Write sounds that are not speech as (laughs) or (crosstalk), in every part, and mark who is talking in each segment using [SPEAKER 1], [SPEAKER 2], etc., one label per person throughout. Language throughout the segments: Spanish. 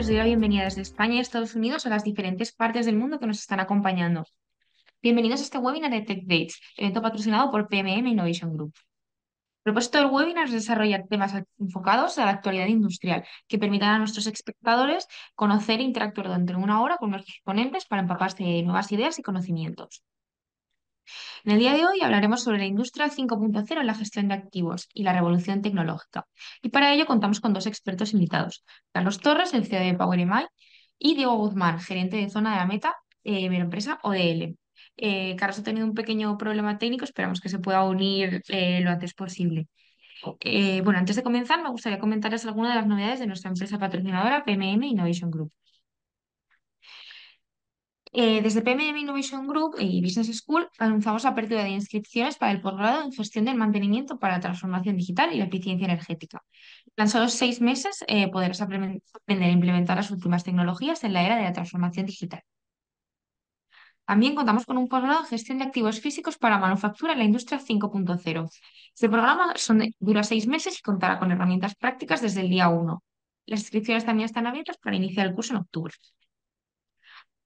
[SPEAKER 1] les doy la bienvenida desde España y Estados Unidos a las diferentes partes del mundo que nos están acompañando. Bienvenidos a este webinar de Tech Dates, evento patrocinado por PMM Innovation Group. El propósito del webinar es desarrollar temas enfocados a la actualidad industrial que permitan a nuestros espectadores conocer e interactuar durante una hora con nuestros exponentes para empaparse de nuevas ideas y conocimientos. En el día de hoy hablaremos sobre la industria 5.0 en la gestión de activos y la revolución tecnológica. Y para ello contamos con dos expertos invitados, Carlos Torres, el CEO de PowerMI, y Diego Guzmán, gerente de zona de la meta eh, empresa ODL. Eh, Carlos ha tenido un pequeño problema técnico, esperamos que se pueda unir eh, lo antes posible. Eh, bueno, antes de comenzar, me gustaría comentarles algunas de las novedades de nuestra empresa patrocinadora PMM Innovation Group. Eh, desde PMM Innovation Group y Business School anunciamos la apertura de inscripciones para el posgrado en gestión del mantenimiento para la transformación digital y la eficiencia energética. Tan seis meses eh, podrás aprender a implementar las últimas tecnologías en la era de la transformación digital. También contamos con un posgrado en gestión de activos físicos para manufactura en la industria 5.0. Este programa dura seis meses y contará con herramientas prácticas desde el día 1. Las inscripciones también están abiertas para iniciar el curso en octubre.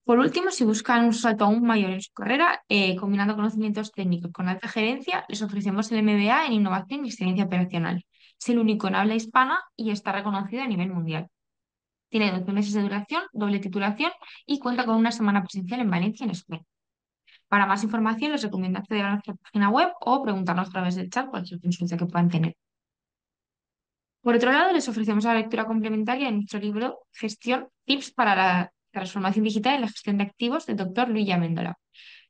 [SPEAKER 1] Por último, si buscan un salto aún mayor en su carrera, eh, combinando conocimientos técnicos con alta gerencia, les ofrecemos el MBA en Innovación y Excelencia Operacional. Es el único en habla hispana y está reconocido a nivel mundial. Tiene 12 meses de duración, doble titulación y cuenta con una semana presencial en Valencia, en España. Para más información, les recomiendo acceder a nuestra página web o preguntarnos a través del chat cualquier consulta que puedan tener. Por otro lado, les ofrecemos la lectura complementaria de nuestro libro Gestión, tips para la Transformación Digital en la Gestión de Activos del doctor Luis Te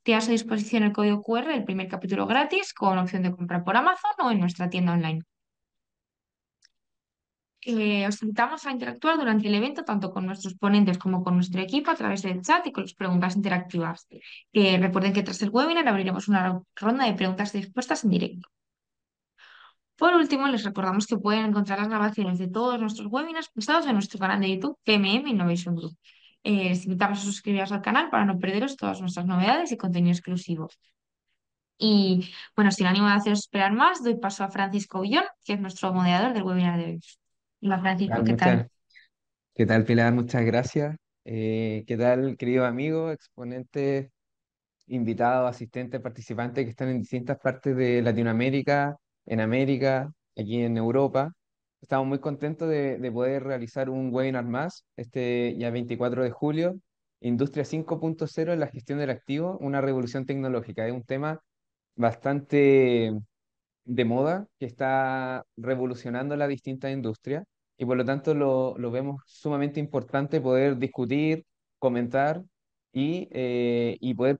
[SPEAKER 1] Tienes a disposición el código QR del primer capítulo gratis con opción de comprar por Amazon o en nuestra tienda online. Eh, os invitamos a interactuar durante el evento tanto con nuestros ponentes como con nuestro equipo a través del chat y con las preguntas interactivas. recuerden que tras el webinar abriremos una ronda de preguntas y respuestas en directo. Por último, les recordamos que pueden encontrar las grabaciones de todos nuestros webinars postados en nuestro canal de YouTube PMM Innovation Group. Eh, invitamos a suscribiros al canal para no perderos todas nuestras novedades y contenido exclusivo. Y bueno, sin ánimo de haceros esperar más, doy paso a Francisco Ullón, que es nuestro moderador del webinar de hoy. Hola Francisco, ¿qué tal?
[SPEAKER 2] ¿Qué tal Pilar? Muchas gracias. Eh, ¿Qué tal, querido amigo, exponente, invitado, asistente, participante que están en distintas partes de Latinoamérica, en América, aquí en Europa? Estamos muy contentos de, poder realizar un webinar más, este ya 24 de julio, Industria 5.0 en la gestión del activo, una revolución tecnológica. Es un tema bastante de moda que está revolucionando la distintas industrias y por lo tanto lo, lo vemos sumamente importante poder discutir, comentar y, eh, y poder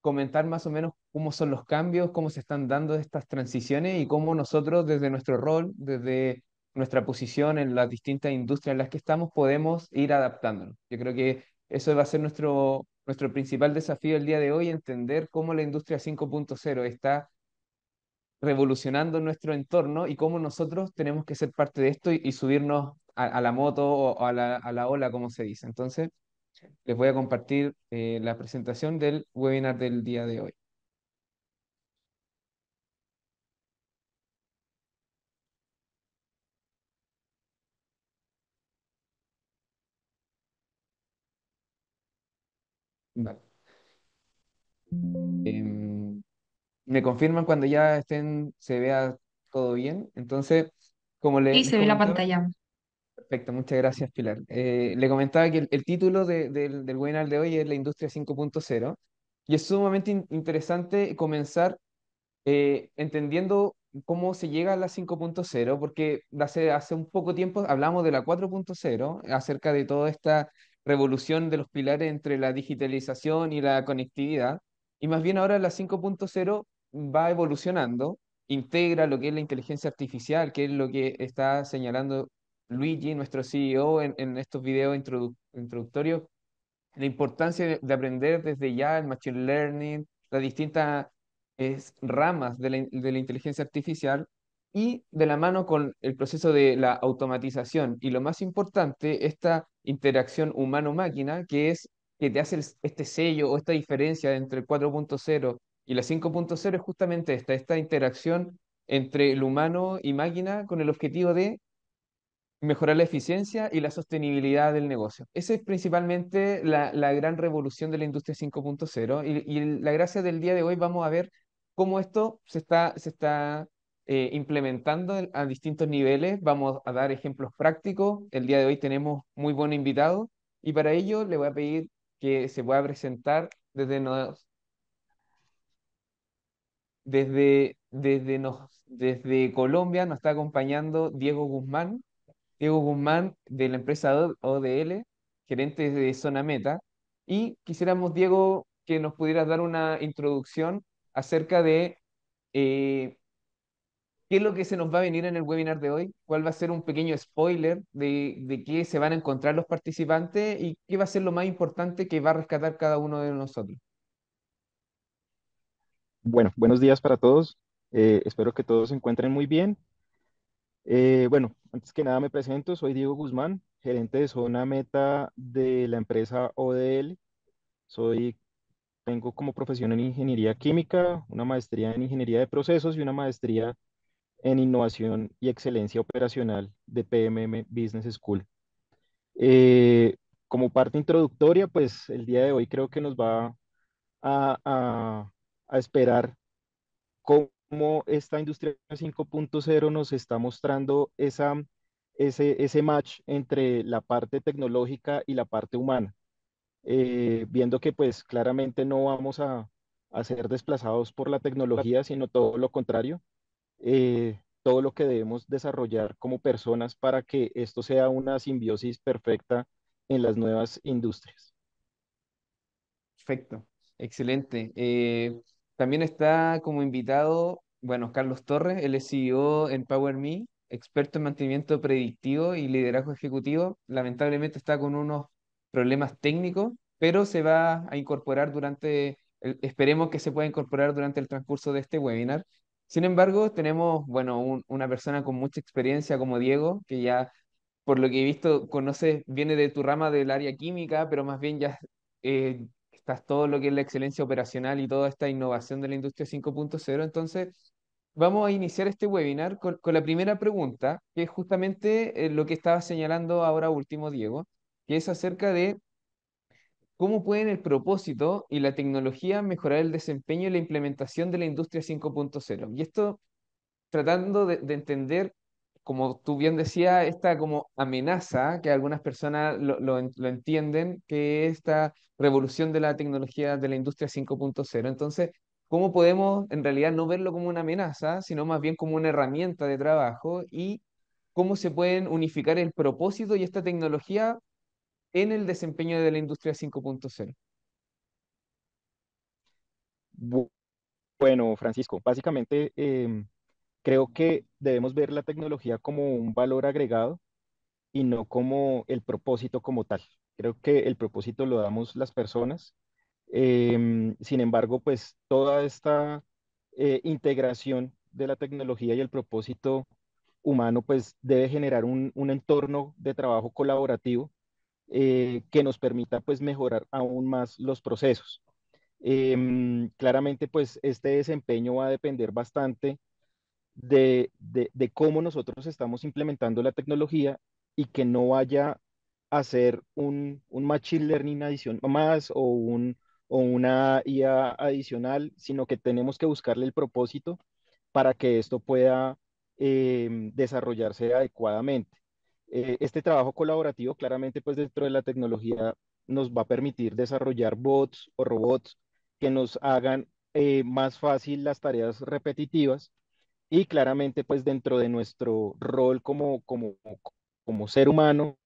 [SPEAKER 2] comentar más o menos cómo son los cambios, cómo se están dando estas transiciones y cómo nosotros desde nuestro rol, desde nuestra posición en las distintas industrias en las que estamos, podemos ir adaptándonos. Yo creo que eso va a ser nuestro, nuestro principal desafío el día de hoy, entender cómo la industria 5.0 está revolucionando nuestro entorno y cómo nosotros tenemos que ser parte de esto y, subirnos a, la moto o a la, a la, ola, como se dice. Entonces, les voy a compartir eh, la presentación del webinar del día de hoy. Em, me confirman cuando ya estén, se vea todo bien. Entonces, como le, Sí, se ve la pantalla. perfecto, muchas gracias, Pilar. Eh, le comentaba que el, título del, del webinar de hoy es La industria 5.0 y es sumamente interesante comenzar eh, entendiendo cómo se llega a la 5.0, porque hace, hace un poco tiempo hablamos de la 4.0, acerca de toda esta revolución de los pilares entre la digitalización y la conectividad, y más bien ahora la 5.0 va evolucionando, integra lo que es la inteligencia artificial, que es lo que está señalando Luigi, nuestro CEO, en, en estos videos introductorios, la importancia de, aprender desde ya el machine learning, las distintas ramas de la, de la inteligencia artificial y de la mano con el proceso de la automatización. Y lo más importante, esta interacción humano-máquina, que es que te hace este sello o esta diferencia entre el 4.0 y la 5.0 es justamente esta, esta interacción entre el humano y máquina con el objetivo de mejorar la eficiencia y la sostenibilidad del negocio. Esa es principalmente la, la gran revolución de la industria 5.0 y, y, la gracia del día de hoy vamos a ver cómo esto se está, se está eh, implementando a distintos niveles. Vamos a dar ejemplos prácticos. El día de hoy tenemos muy buen invitado y para ello le voy a pedir que se pueda presentar desde nos, desde, desde, nos, desde Colombia. Nos está acompañando Diego Guzmán. Diego Guzmán de la empresa ODL, gerente de Zona Meta. Y quisiéramos, Diego, que nos pudieras dar una introducción acerca de eh, ¿Qué es lo que se nos va a venir en el webinar de hoy? ¿Cuál va a ser un pequeño spoiler de, de qué se van a encontrar los participantes y qué va a ser lo más importante que va a rescatar cada uno de nosotros?
[SPEAKER 3] Bueno, buenos días para todos. Eh, espero que todos se encuentren muy bien. Eh, bueno, antes que nada me presento, soy Diego Guzmán, gerente de zona meta de la empresa ODL. Soy, tengo como profesión en ingeniería química, una maestría en ingeniería de procesos y una maestría en Innovación y Excelencia Operacional de PMM Business School. Eh, como parte introductoria, pues el día de hoy creo que nos va a, esperar cómo esta industria 5.0 nos está mostrando esa, ese, ese match entre la parte tecnológica y la parte humana. Eh, viendo que pues claramente no vamos a ser desplazados por la tecnología, sino todo lo contrario, eh, todo lo que debemos desarrollar como personas para que esto sea una simbiosis perfecta en las nuevas industrias. Perfecto,
[SPEAKER 2] excelente. Eh, también está como invitado, bueno, Carlos Torres, el CEO en PowerMe, experto en mantenimiento predictivo y liderazgo ejecutivo. Lamentablemente está con unos problemas técnicos, pero se va a incorporar durante, esperemos que se pueda incorporar durante el transcurso de este webinar. Sin embargo, tenemos, bueno, una persona con mucha experiencia como Diego, que ya, por lo que he visto, conoce viene de tu rama del área química, pero más bien ya eh, estás todo lo que es la excelencia operacional y toda esta innovación de la industria 5.0. Entonces, vamos a iniciar este webinar con, la primera pregunta, que es justamente eh, lo que estaba señalando ahora último Diego, que es acerca de ¿Cómo pueden el propósito y la tecnología mejorar el desempeño y la implementación de la industria 5.0? Y esto tratando de, entender, como tú bien decías, esta como amenaza que algunas personas lo, entienden, que esta revolución de la tecnología de la industria 5.0. Entonces, ¿cómo podemos en realidad no verlo como una amenaza, sino más bien como una herramienta de trabajo y cómo se pueden unificar el propósito y esta tecnología en el desempeño de la industria 5.0?
[SPEAKER 3] Bueno, Francisco, básicamente em, creo que debemos ver la tecnología como un valor agregado y no como el propósito como tal. Creo que el propósito lo damos las personas. Em, sin embargo, pues toda esta eh, integración de la tecnología y el propósito humano, pues debe generar un entorno de trabajo colaborativo eh, que nos permita pues mejorar aún más los procesos. Em, claramente pues este desempeño va a depender bastante de, cómo nosotros estamos implementando la tecnología y que no vaya a ser un, machine learning adición más o, o una IA adicional, sino que tenemos que buscarle el propósito para que esto pueda em, desarrollarse adecuadamente. Eh, este trabajo colaborativo claramente pues dentro de la tecnología nos va a permitir desarrollar bots o robots que nos hagan eh, más fácil las tareas repetitivas y claramente pues dentro de nuestro rol como, como, como ser humano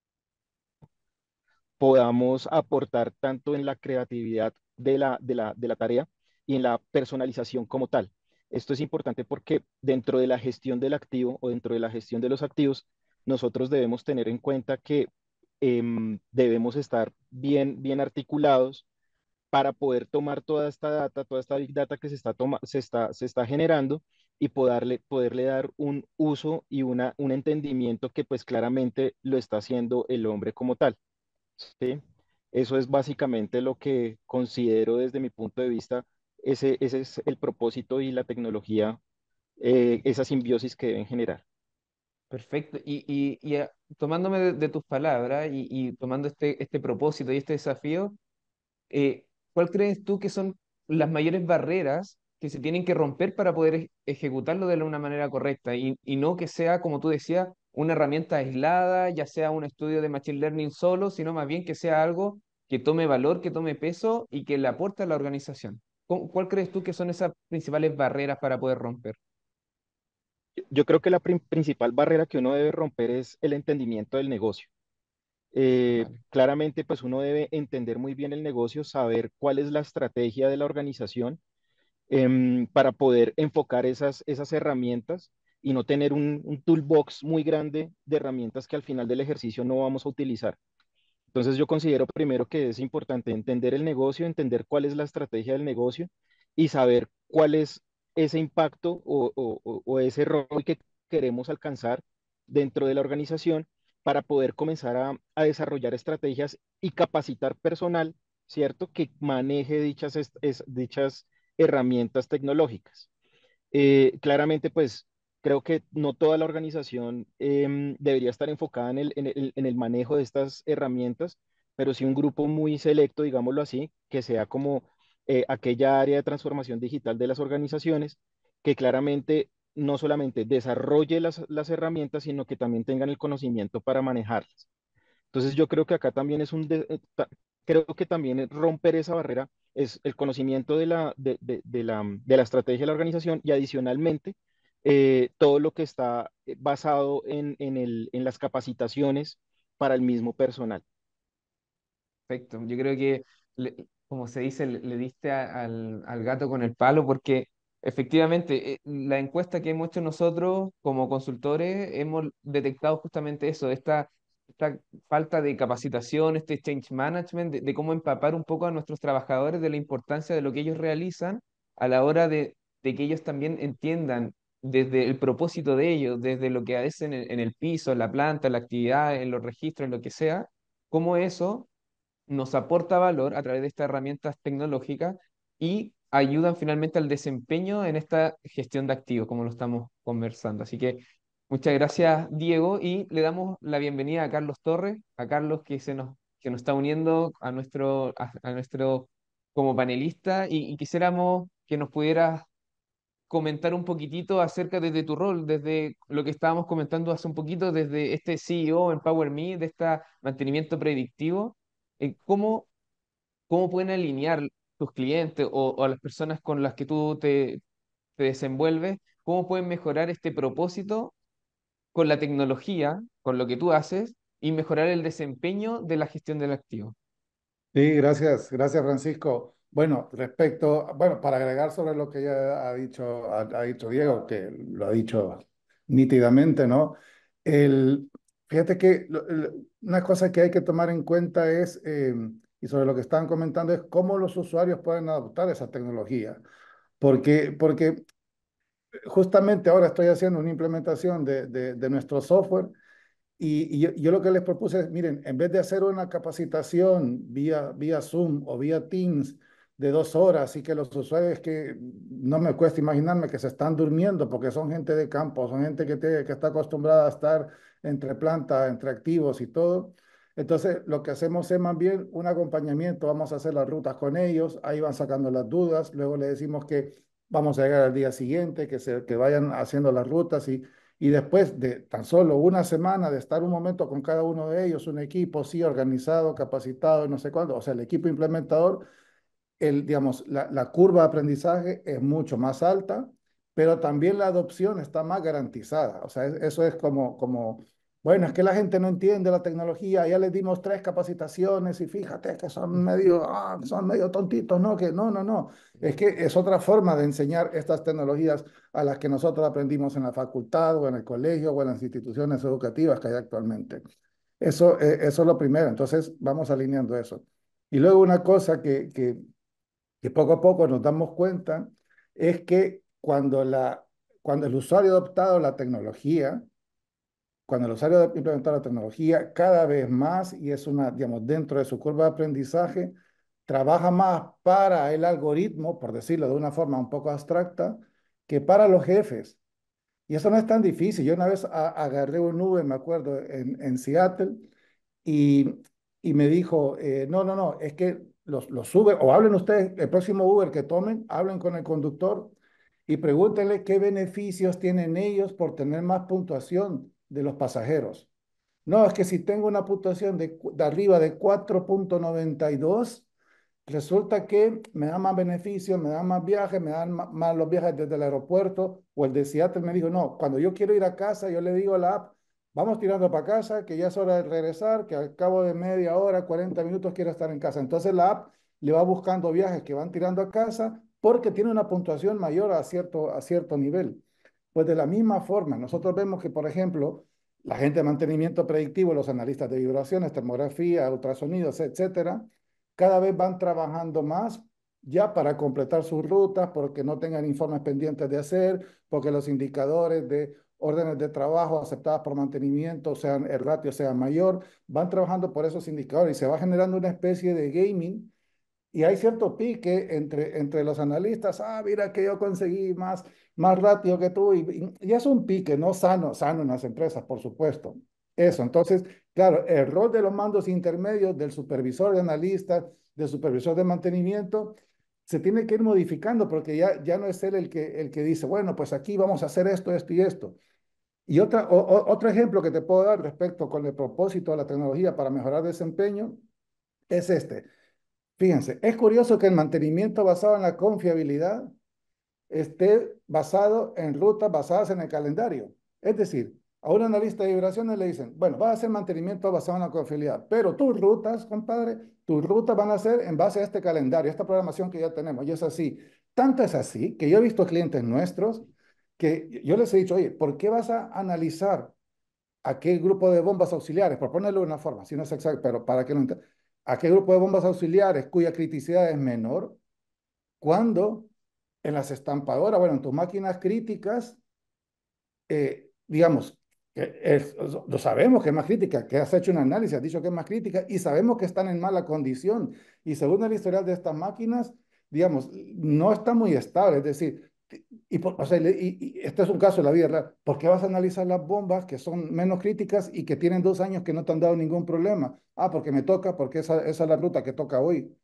[SPEAKER 3] podamos aportar tanto en la creatividad de la, de la tarea y en la personalización como tal. Esto es importante porque dentro de la gestión del activo o dentro de la gestión de los activos nosotros debemos tener en cuenta que em, debemos estar bien, bien articulados para poder tomar toda esta data, toda esta big data que se está, se está, se está generando y poderle, poderle dar un uso y una, un entendimiento que pues claramente lo está haciendo el hombre como tal. Eso es básicamente lo que considero desde mi punto de vista, ese, ese es el propósito y la tecnología, eh, esa simbiosis que deben generar.
[SPEAKER 2] Perfecto. Y, y- eh, tomándome de, tus palabras y, tomando este, este propósito y este desafío, eh, ¿cuál crees tú que son las mayores barreras que se tienen que romper para poder ejecutarlo de una manera correcta? Y, no que sea, como tú decías, una herramienta aislada, ya sea un estudio de Machine Learning solo, sino más bien que sea algo que tome valor, que tome peso y que le aporte a la organización. ¿Cuál crees tú que son esas principales barreras para poder romper?
[SPEAKER 3] yo creo que la principal barrera que uno debe romper es el entendimiento del negocio. Eh, claramente, pues uno debe entender muy bien el negocio, saber cuál es la estrategia de la organización em, para poder enfocar esas, esas herramientas y no tener un, un, toolbox muy grande de herramientas que al final del ejercicio no vamos a utilizar. Entonces yo considero primero que es importante entender el negocio, entender cuál es la estrategia del negocio y saber cuál es ese impacto o, ese rol que queremos alcanzar dentro de la organización para poder comenzar a, desarrollar estrategias y capacitar personal, ¿cierto? Que maneje dichas, dichas herramientas tecnológicas. Eh, claramente, pues creo que no toda la organización em, debería estar enfocada en el, en el, manejo de estas herramientas, pero sí un grupo muy selecto, digámoslo así, que sea como eh, aquella área de transformación digital de las organizaciones que claramente no solamente desarrolle las, herramientas, sino que también tengan el conocimiento para manejarlas. Entonces yo creo que acá también es un, eh, creo que también romper esa barrera es el conocimiento de la, de, estrategia de la organización y adicionalmente eh, todo lo que está basado en, en, en las capacitaciones para el mismo personal. Perfecto, yo creo que como se
[SPEAKER 2] dice, le, diste al, gato con el palo, porque efectivamente eh, la encuesta que hemos hecho nosotros como consultores hemos detectado justamente eso, esta, esta falta de capacitación, este change management, de, cómo empapar un poco a nuestros trabajadores de la importancia de lo que ellos realizan a la hora de, que ellos también entiendan desde el propósito de ellos, desde lo que hacen en, el piso, en la planta, en la actividad, en los registros, en lo que sea, cómo eso nos aporta valor a través de estas herramientas tecnológicas y ayudan finalmente al desempeño en esta gestión de activos, como lo estamos conversando. Así que muchas gracias, Diego, y le damos la bienvenida a Carlos Torres, a Carlos que se nos, que nos está uniendo a nuestro, a, nuestro como panelista, y, quisiéramos que nos pudieras comentar un poquitito acerca de, tu rol, desde lo que estábamos comentando hace un poquito, desde este CEO en Power Me, de este mantenimiento predictivo, eh, ¿cómo, cómo pueden alinear tus clientes o, a las personas con las que tú te, te desenvuelves? ¿Cómo pueden mejorar este propósito con la tecnología, con lo que tú haces, y mejorar el desempeño de la gestión del
[SPEAKER 4] activo? Sí, gracias, gracias Francisco. Bueno, respecto, bueno, para agregar sobre lo que ya ha dicho, ha dicho Diego, que lo ha dicho nítidamente, ¿no? El, Fíjate que una cosa que hay que tomar en cuenta es, em, y sobre lo que estaban comentando, es cómo los usuarios pueden adoptar esa tecnología. Porque, porque justamente ahora estoy haciendo una implementación de, nuestro software y, yo, lo que les propuse es, miren, en vez de hacer una capacitación vía, vía Zoom o vía Teams, de dos horas y que los usuarios que no me cuesta imaginarme que se están durmiendo porque son gente de campo, son gente que, que está acostumbrada a estar entre plantas, entre activos y todo. Entonces, lo que hacemos es más bien un acompañamiento, vamos a hacer las rutas con ellos, ahí van sacando las dudas, luego le decimos que vamos a llegar al día siguiente, que, se, que vayan haciendo las rutas y, y después de tan solo una semana de estar un momento con cada uno de ellos, un equipo, sí, organizado, capacitado, no sé cuándo, o sea, el equipo implementador, el, digamos, la, la curva de aprendizaje es mucho más alta, pero también la adopción está más garantizada. O sea, eso es como, como bueno, es que la gente no entiende la tecnología, ya les dimos tres capacitaciones y fíjate que son medio, ah, son medio tontitos, no, que no, no, no. Es que es otra forma de enseñar estas tecnologías a las que nosotros aprendimos en la facultad o en el colegio o en las instituciones educativas que hay actualmente. Eso, eh, eso es lo primero, entonces vamos alineando eso. Y luego una cosa que, que que poco a poco nos damos cuenta es que cuando, la, cuando el usuario ha adoptado la tecnología, cuando el usuario ha implementado la tecnología, cada vez más, y es una, digamos, dentro de su curva de aprendizaje, trabaja más para el algoritmo, por decirlo de una forma un poco abstracta, que para los jefes. Y eso no es tan difícil. Yo una vez agarré un nube, me acuerdo, en, en Seattle, y, me dijo, eh, no, no, no, es que los, Uber, o hablen ustedes, el próximo Uber que tomen, hablen con el conductor y pregúntenle qué beneficios tienen ellos por tener más puntuación de los pasajeros. No, es que si tengo una puntuación de, arriba de 4.92, resulta que me da más beneficios, me da más viajes, me dan más, más, los viajes desde el aeropuerto o el de Seattle me dijo, no, cuando yo quiero ir a casa, yo le digo a la app, vamos tirando para casa, que ya es hora de regresar, que al cabo de media hora, 40 minutos quiero estar en casa. Entonces la app le va buscando viajes que van tirando a casa porque tiene una puntuación mayor a cierto, a cierto nivel. Pues de la misma forma, nosotros vemos que, por ejemplo, la gente de mantenimiento predictivo, los analistas de vibraciones, termografía, ultrasonidos, etcétera, cada vez van trabajando más ya para completar sus rutas, porque no tengan informes pendientes de hacer, porque los indicadores de órdenes de trabajo aceptadas por mantenimiento, o sea, el ratio sea mayor, van trabajando por esos indicadores y se va generando una especie de gaming y hay cierto pique entre, entre los analistas, ah, mira que yo conseguí más, más ratio que tú y, es un pique, no sano, sano en las empresas, por supuesto. Eso, entonces, claro, el rol de los mandos intermedios, del supervisor de analistas, del supervisor de mantenimiento, se tiene que ir modificando porque ya, ya no es él el que, el que dice, bueno, pues aquí vamos a hacer esto, esto y esto. Y otra, otro ejemplo que te puedo dar respecto con el propósito de la tecnología para mejorar desempeño es este. Fíjense, es curioso que el mantenimiento basado en la confiabilidad esté basado en rutas basadas en el calendario. Es decir, a un analista de vibraciones le dicen, bueno, va a hacer mantenimiento basado en la confiabilidad, pero tus rutas, compadre, tus rutas van a ser en base a este calendario, esta programación que ya tenemos. Y es así. Tanto es así que yo he visto clientes nuestros que yo les he dicho, oye, ¿por qué vas a analizar a qué grupo de bombas auxiliares, por ponerlo de una forma, si no es exacto, pero para que no a qué grupo de bombas auxiliares cuya criticidad es menor, cuando en las estampadoras, bueno, en tus máquinas críticas, eh, digamos, que lo sabemos que es más crítica, que has hecho un análisis, has dicho que es más crítica y sabemos que están en mala condición. Y según el historial de estas máquinas, digamos, no está muy estable, es decir, y, y, este es un caso de la vida real. ¿Por qué vas a analizar las bombas que son menos críticas y que tienen dos años que no te han dado ningún problema? Ah, porque me toca, porque esa, esa es la ruta que toca hoy.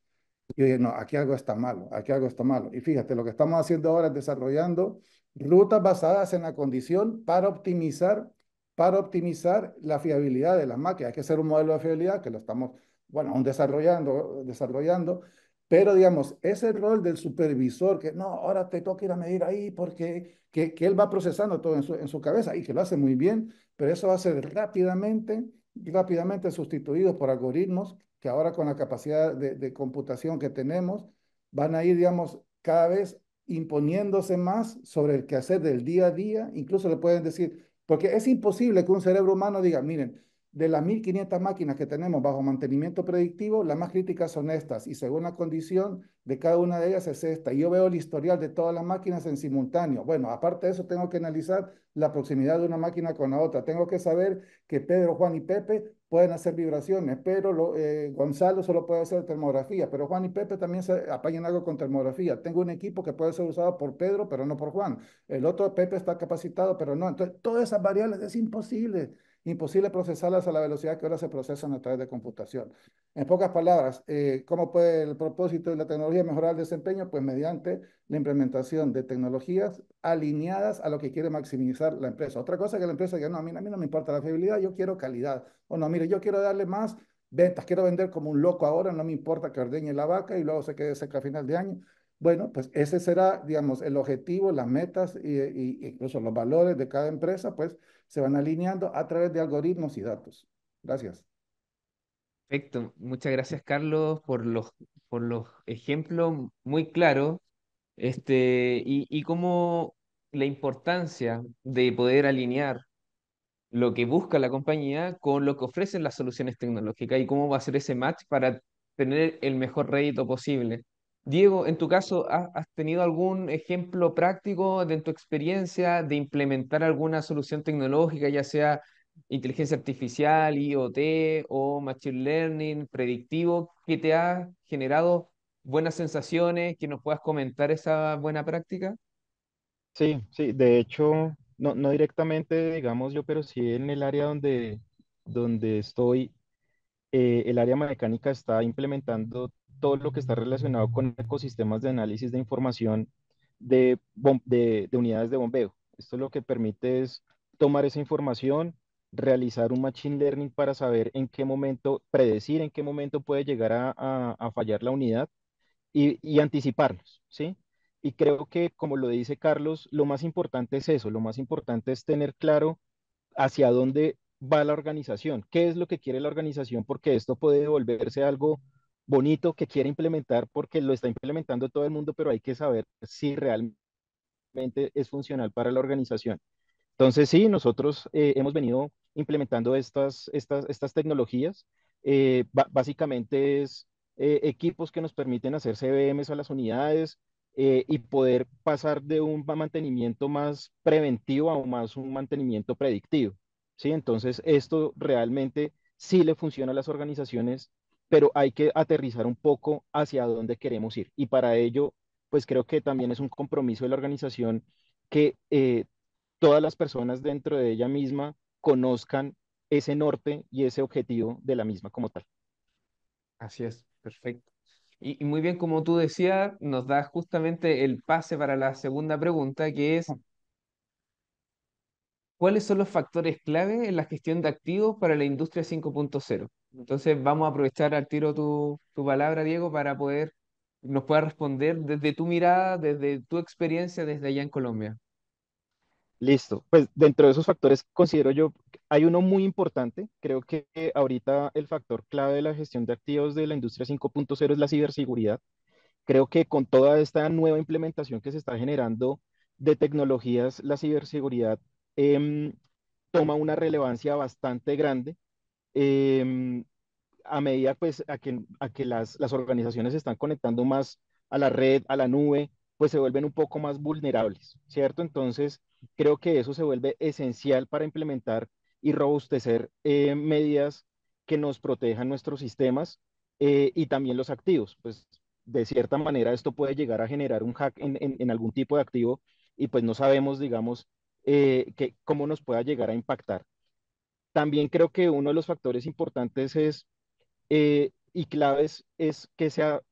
[SPEAKER 4] Y oye, no, aquí algo está malo, aquí algo está malo. Y fíjate, lo que estamos haciendo ahora es desarrollando rutas basadas en la condición para optimizar, para optimizar la fiabilidad de las máquinas. Hay que hacer un modelo de fiabilidad que lo estamos, bueno, aún desarrollando, desarrollando pero digamos, ese rol del supervisor, que no, ahora te toca ir a medir ahí porque que, que él va procesando todo en su, en su, cabeza y que lo hace muy bien, pero eso va a ser rápidamente, rápidamente sustituido por algoritmos que ahora con la capacidad de, de computación que tenemos van a ir, digamos, cada vez imponiéndose más sobre el quehacer del día a día. Incluso le pueden decir, porque es imposible que un cerebro humano diga, miren, de las 1.500 máquinas que tenemos bajo mantenimiento predictivo, las más críticas son estas y según la condición de cada una de ellas es esta. Y yo veo el historial de todas las máquinas en simultáneo. Bueno, aparte de eso, tengo que analizar la proximidad de una máquina con la otra. Tengo que saber que Pedro, Juan y Pepe pueden hacer vibraciones, pero lo, eh, Gonzalo solo puede hacer termografía, pero Juan y Pepe también se apañan algo con termografía. Tengo un equipo que puede ser usado por Pedro, pero no por Juan. El otro Pepe está capacitado, pero no. Entonces, todas esas variables es imposible imposible procesarlas a la velocidad que ahora se procesan a través de computación. En pocas palabras, eh, ¿cómo puede el propósito de la tecnología mejorar el desempeño? Pues mediante la implementación de tecnologías alineadas a lo que quiere maximizar la empresa. Otra cosa que la empresa diga, no, a mí, no me importa la fiabilidad, yo quiero calidad. O no, mire, yo quiero darle más ventas, quiero vender como un loco ahora, no me importa que ordeñe la vaca y luego se quede seca a final de año. Bueno, pues ese será, digamos, el objetivo, las metas y e incluso los valores de cada empresa, pues se van alineando a través de algoritmos y datos. Gracias.
[SPEAKER 2] Perfecto. Muchas gracias, Carlos, por los, por los ejemplos muy claros este, y, y cómo la importancia de poder alinear lo que busca la compañía con lo que ofrecen las soluciones tecnológicas y cómo va a ser ese match para tener el mejor rédito posible. Diego, en tu caso, ¿has tenido algún ejemplo práctico de tu experiencia de implementar alguna solución tecnológica, ya sea inteligencia artificial, IoT o machine learning predictivo, que te ha generado buenas sensaciones, que nos puedas comentar esa buena
[SPEAKER 3] práctica? Sí, sí, de hecho, no, no directamente, digamos yo, pero sí en el área donde, donde estoy, eh, el área mecánica está implementando todo lo que está relacionado con ecosistemas de análisis de información de, de, unidades de bombeo. Esto lo que permite es tomar esa información, realizar un machine learning para saber en qué momento, predecir en qué momento puede llegar a, fallar la unidad y, y, anticiparnos, ¿sí? Y creo que, como lo dice Carlos, lo más importante es eso, lo más importante es tener claro hacia dónde va la organización, qué es lo que quiere la organización, porque esto puede volverse algo bonito que quiere implementar porque lo está implementando todo el mundo, pero hay que saber si realmente es funcional para la organización. Entonces, sí, nosotros eh, hemos venido implementando estas, estas, estas tecnologías. Eh, básicamente es eh, equipos que nos permiten hacer CBMs a las unidades y poder pasar de un mantenimiento más preventivo a más un mantenimiento predictivo. ¿sí? Entonces, esto realmente sí le funciona a las organizaciones pero hay que aterrizar un poco hacia dónde queremos ir. Y para ello, pues creo que también es un compromiso de la organización que eh, todas las personas dentro de ella misma conozcan ese norte y ese objetivo de la misma como tal.
[SPEAKER 2] Así es, perfecto. Y, y muy bien, como tú decías, nos da justamente el pase para la segunda pregunta, que es, cuáles son los factores clave en la gestión de activos para la industria 5.0. Entonces vamos a aprovechar al tiro tu, tu palabra, Diego, para poder nos pueda responder desde tu mirada, desde tu
[SPEAKER 3] experiencia desde allá en Colombia. Listo, pues dentro de esos factores considero yo, hay uno muy importante, creo que ahorita el factor clave de la gestión de activos de la industria 5.0 es la ciberseguridad. Creo que con toda esta nueva implementación que se está generando de tecnologías, la ciberseguridad Em, toma una relevancia bastante grande em, a medida pues, a que, a que las, organizaciones se están conectando más a la red, a la nube, pues se vuelven un poco más vulnerables, ¿cierto? Entonces, creo que eso se vuelve esencial para implementar y robustecer eh, medidas que nos protejan nuestros sistemas eh, y también los activos. Pues de cierta manera esto puede llegar a generar un hack en, en algún tipo de activo y pues no sabemos, digamos, eh, que, cómo nos pueda llegar a impactar. También creo que uno de los factores importantes es, eh, y claves, es que sea,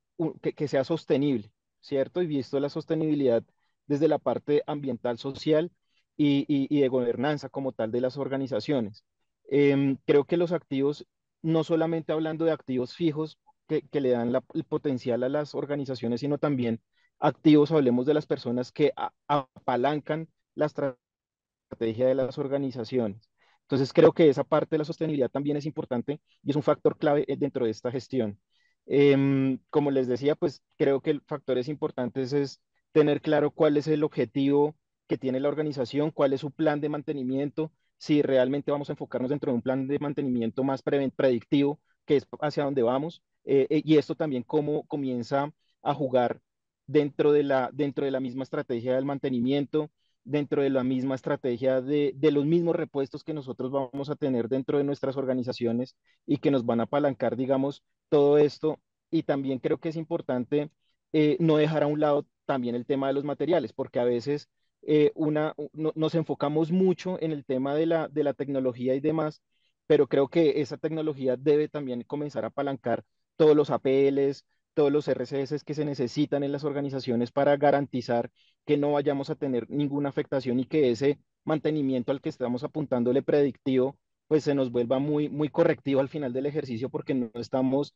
[SPEAKER 3] que, sea sostenible, ¿cierto? Y visto la sostenibilidad desde la parte ambiental, social y, y, de gobernanza como tal de las organizaciones. Em, creo que los activos, no solamente hablando de activos fijos que, que le dan la, el potencial a las organizaciones, sino también activos, hablemos de las personas que apalancan las estrategia de las organizaciones. Entonces creo que esa parte de la sostenibilidad también es importante y es un factor clave eh, dentro de esta gestión. Em, como les decía, pues creo que factores importantes es tener claro cuál es el objetivo que tiene la organización, cuál es su plan de mantenimiento, si realmente vamos a enfocarnos dentro de un plan de mantenimiento más predictivo, que es hacia dónde vamos, eh, eh, y esto también cómo comienza a jugar dentro de la, dentro de la misma estrategia del mantenimiento, dentro de la misma estrategia de, los mismos repuestos que nosotros vamos a tener dentro de nuestras organizaciones y que nos van a apalancar, digamos, todo esto. Y también creo que es importante eh, no dejar a un lado también el tema de los materiales, porque a veces eh, una, no, nos enfocamos mucho en el tema de la, de la tecnología y demás, pero creo que esa tecnología debe también comenzar a apalancar todos los APLs, todos los RCS que se necesitan en las organizaciones para garantizar que no vayamos a tener ninguna afectación y que ese mantenimiento al que estamos apuntándole predictivo, pues se nos vuelva muy, muy correctivo al final del ejercicio porque no estamos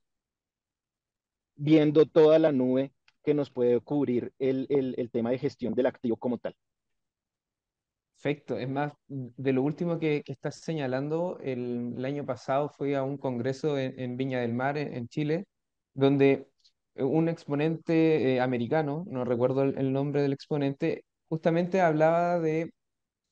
[SPEAKER 3] viendo toda la nube que nos puede cubrir el, tema de gestión del activo como tal.
[SPEAKER 2] Perfecto. Es más, de lo último que, estás señalando, el, año pasado fui a un congreso en, Viña del Mar, en Chile, donde eh, un exponente eh, americano, no recuerdo el, nombre del exponente, justamente hablaba de,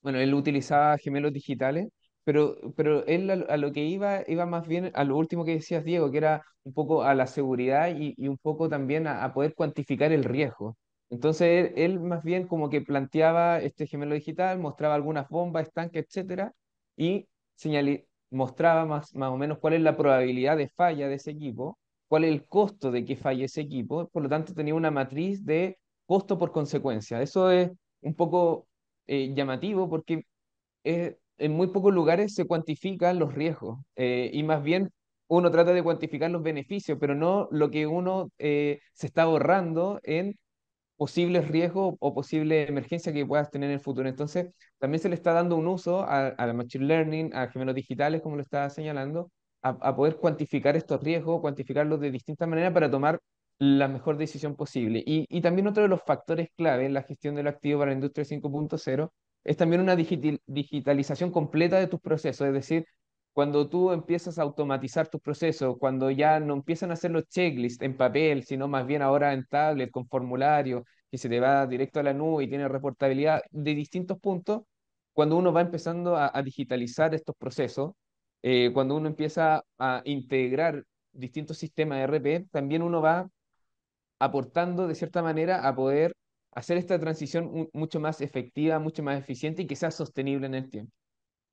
[SPEAKER 2] bueno, él utilizaba gemelos digitales, pero, pero él a, lo que iba, iba más bien a lo último que decías, Diego, que era un poco a la seguridad y, un poco también a, poder cuantificar el riesgo. Entonces él, más bien como que planteaba este gemelo digital, mostraba algunas bombas, estanques, etcétera, y señal mostraba más, más o menos cuál es la probabilidad de falla de ese equipo cuál es el costo de que falle ese equipo, por lo tanto tenía una matriz de costo por consecuencia. Eso es un poco eh, llamativo porque en muy pocos lugares se cuantifican los riesgos eh, y más bien uno trata de cuantificar los beneficios, pero no lo que uno eh, se está ahorrando en posibles riesgos o posible emergencia que puedas tener en el futuro. Entonces, también se le está dando un uso a, a la Machine Learning, a gemelos digitales, como lo estaba señalando, a, poder cuantificar estos riesgos, cuantificarlos de distintas maneras para tomar la mejor decisión posible. Y, también otro de los factores clave en la gestión del activo para la industria 5.0 es también una digitalización completa de tus procesos, es decir, cuando tú empiezas a automatizar tus procesos, cuando ya no empiezan a hacer los checklists en papel, sino más bien ahora en tablet, con formulario, que se te va directo a la nube y tiene reportabilidad de distintos puntos, cuando uno va empezando a digitalizar estos procesos, eh, cuando uno empieza a integrar distintos sistemas de RP, también uno va aportando de cierta manera a poder hacer esta transición mucho más efectiva, mucho más eficiente y que sea sostenible en el tiempo.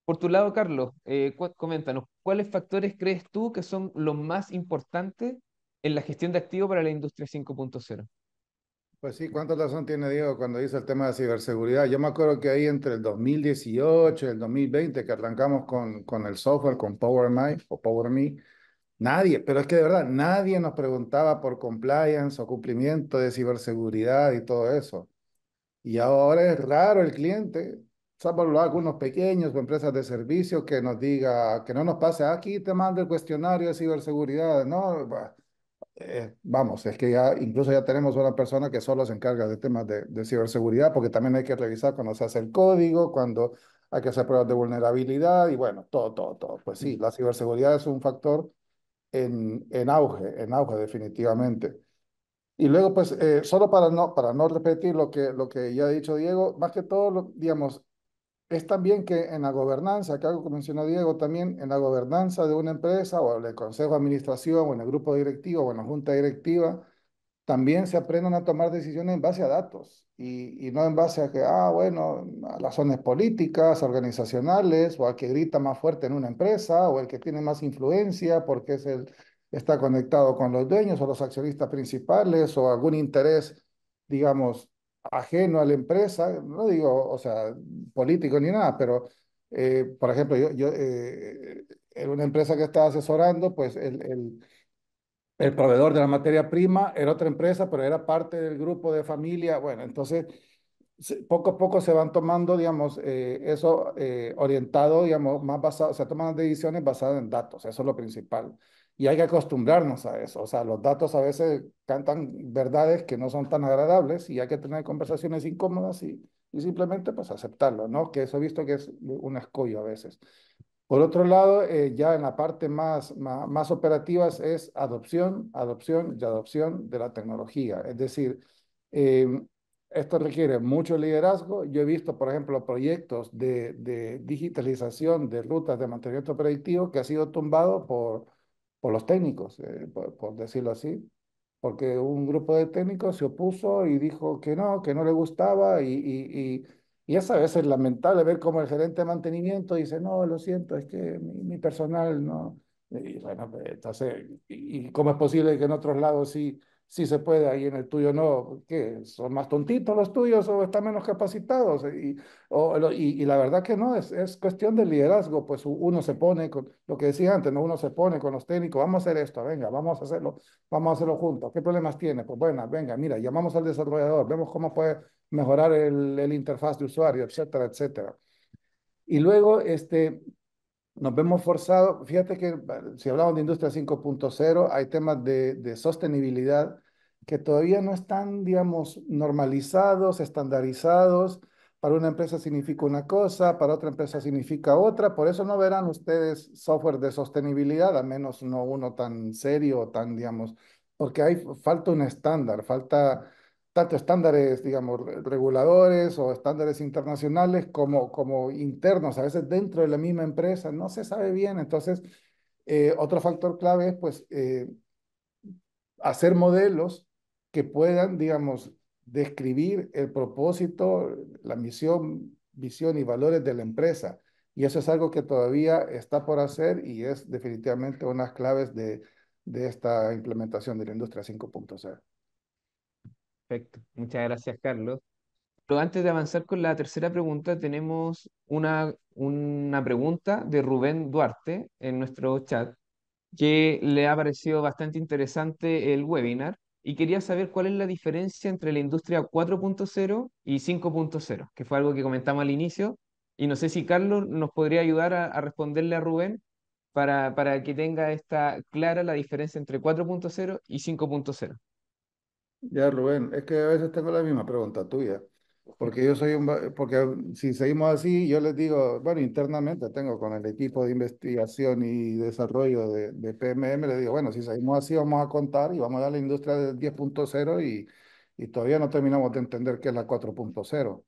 [SPEAKER 2] Por tu lado, Carlos, eh, coméntanos, ¿cuáles factores crees tú que son los más importantes en la gestión de activos para la industria 5.0?
[SPEAKER 4] Pues sí, ¿cuánta razón tiene Diego cuando dice el tema de ciberseguridad? Yo me acuerdo que ahí entre el 2018 y el 2020 que arrancamos con, con el software, con PowerMy o PowerMe, nadie, pero es que de verdad, nadie nos preguntaba por compliance o cumplimiento de ciberseguridad y todo eso. Y ahora es raro el cliente, salvo algunos pequeños o empresas de servicio que nos diga, que no nos pase, ah, aquí te mando el cuestionario de ciberseguridad, no, eh, vamos, es que ya incluso ya tenemos una persona que solo se encarga de temas de, ciberseguridad, porque también hay que revisar cuando se hace el código, cuando hay que hacer pruebas de vulnerabilidad y bueno, todo, todo, todo. Pues sí, la ciberseguridad es un factor en, en auge, en auge definitivamente. Y luego, pues, eh, solo para no, para no repetir lo que, lo que ya ha dicho Diego, más que todo, digamos, es también que en la gobernanza, que algo que mencionó Diego también, en la gobernanza de una empresa o en el consejo de administración o en el grupo directivo o en la junta directiva, también se aprenden a tomar decisiones en base a datos y, no en base a que, ah, bueno, a las zonas políticas, organizacionales o al que grita más fuerte en una empresa o el que tiene más influencia porque es el, está conectado con los dueños o los accionistas principales o algún interés, digamos, ajeno a la empresa, no digo, o sea, político ni nada, pero, eh, por ejemplo, yo, yo eh, en una empresa que estaba asesorando, pues el, el, el, proveedor de la materia prima era otra empresa, pero era parte del grupo de familia, bueno, entonces poco a poco se van tomando, digamos, eh, eso orientado, digamos, más basado, o se toman decisiones basadas en datos, eso es lo principal y hay que acostumbrarnos a eso. O sea, los datos a veces cantan verdades que no son tan agradables y hay que tener conversaciones incómodas y, y simplemente pues aceptarlo, ¿no? Que eso he visto que es un escollo a veces. Por otro lado, eh, ya en la parte más, más, operativas es adopción, adopción y adopción de la tecnología. Es decir, em, esto requiere mucho liderazgo. Yo he visto, por ejemplo, proyectos de, de digitalización de rutas de mantenimiento predictivo que ha sido tumbado por, por los técnicos, eh, por, decirlo así, porque un grupo de técnicos se opuso y dijo que no, que no le gustaba y, y, y, y es a veces lamentable ver como el gerente de mantenimiento dice, no, lo siento, es que mi, mi personal no... Y bueno, pues, entonces, ¿y cómo es posible que en otros lados sí si se puede, ahí en el tuyo no, que son más tontitos los tuyos o están menos capacitados. Y, y, la verdad que no, es, es cuestión de liderazgo, pues uno se pone con lo que decía antes, ¿no? uno se pone con los técnicos, vamos a hacer esto, venga, vamos a hacerlo, vamos a hacerlo juntos. ¿Qué problemas tiene? Pues bueno, venga, mira, llamamos al desarrollador, vemos cómo puede mejorar el, interfaz de usuario, etcétera, etcétera. Y luego, este, nos vemos forzados, fíjate que si hablamos de industria 5.0, hay temas de, de, sostenibilidad que todavía no están, digamos, normalizados, estandarizados. Para una empresa significa una cosa, para otra empresa significa otra. Por eso no verán ustedes software de sostenibilidad, a menos no uno tan serio, o tan, digamos, porque hay, falta un estándar, falta tanto estándares, digamos, reguladores o estándares internacionales como, como internos, a veces dentro de la misma empresa, no se sabe bien. Entonces, eh, otro factor clave es, pues, eh, hacer modelos que puedan, digamos, describir el propósito, la misión, visión y valores de la empresa. Y eso es algo que todavía está por hacer y es definitivamente unas claves de, de esta implementación de la industria 5.0.
[SPEAKER 2] Perfecto. Muchas gracias, Carlos. Pero antes de avanzar con la tercera pregunta, tenemos una, una pregunta de Rubén Duarte en nuestro chat que le ha parecido bastante interesante el webinar y quería saber cuál es la diferencia entre la industria 4.0 y 5.0, que fue algo que comentamos al inicio. Y no sé si Carlos nos podría ayudar a, a responderle a Rubén para, para, que tenga esta clara la diferencia entre 4.0 y 5.0.
[SPEAKER 4] Ya, Rubén, es que a veces tengo la misma pregunta tuya. Porque yo soy un, porque si seguimos así, yo les digo, bueno, internamente tengo con el equipo de investigación y desarrollo de, de PMM, les digo, bueno, si seguimos así vamos a contar y vamos a dar la industria del 10.0 y, y todavía no terminamos de entender qué es la 4.0.